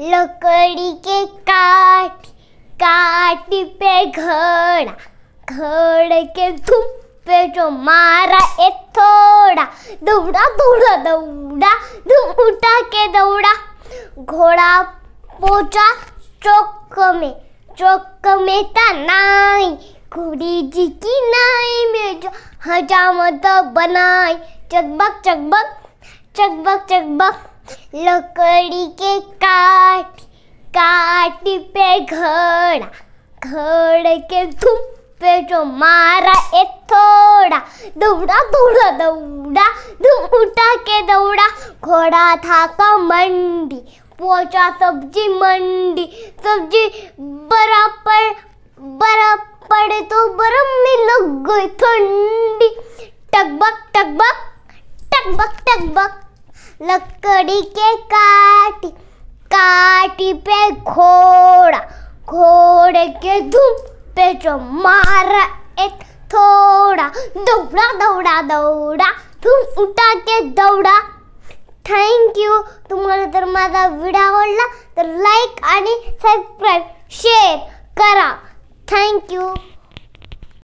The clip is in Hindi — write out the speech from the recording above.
लकड़ी के काट काट पे घड़ा घड़ के धूप पे जो मारा ए थोड़ा दौड़ा दौड़ा दौड़ा धूम उठा के दौड़ा घोड़ा पहुंचा चौक में चौक में था नाई घोड़ी जी की नाई में जो हजामत बनाई चकबक चकबक चकबक चकबक लकड़ी के काट काट पे घड़ा घड़ के धूम पे जो मारा ए थोड़ा दौड़ा दौड़ा दौड़ा उठा के दौड़ा घोड़ा था का मंडी पहुंचा सब्जी मंडी सब्जी बराबर बराबर पड़े तो बर्फ में लग गई ठंडी टकबक टकबक टकबक टकबक लकड़ी के काट काट पे घोड़ा घोड़े के धूम पे जो मारा एक थोड़ा दौड़ा दौड़ा दौड़ा तुम उठा के दौड़ा थैंक यू तुम्हारा तर माझा व्हिडिओ आवडला तर लाईक आणि सबस्क्राईब शेअर करा थँक्यू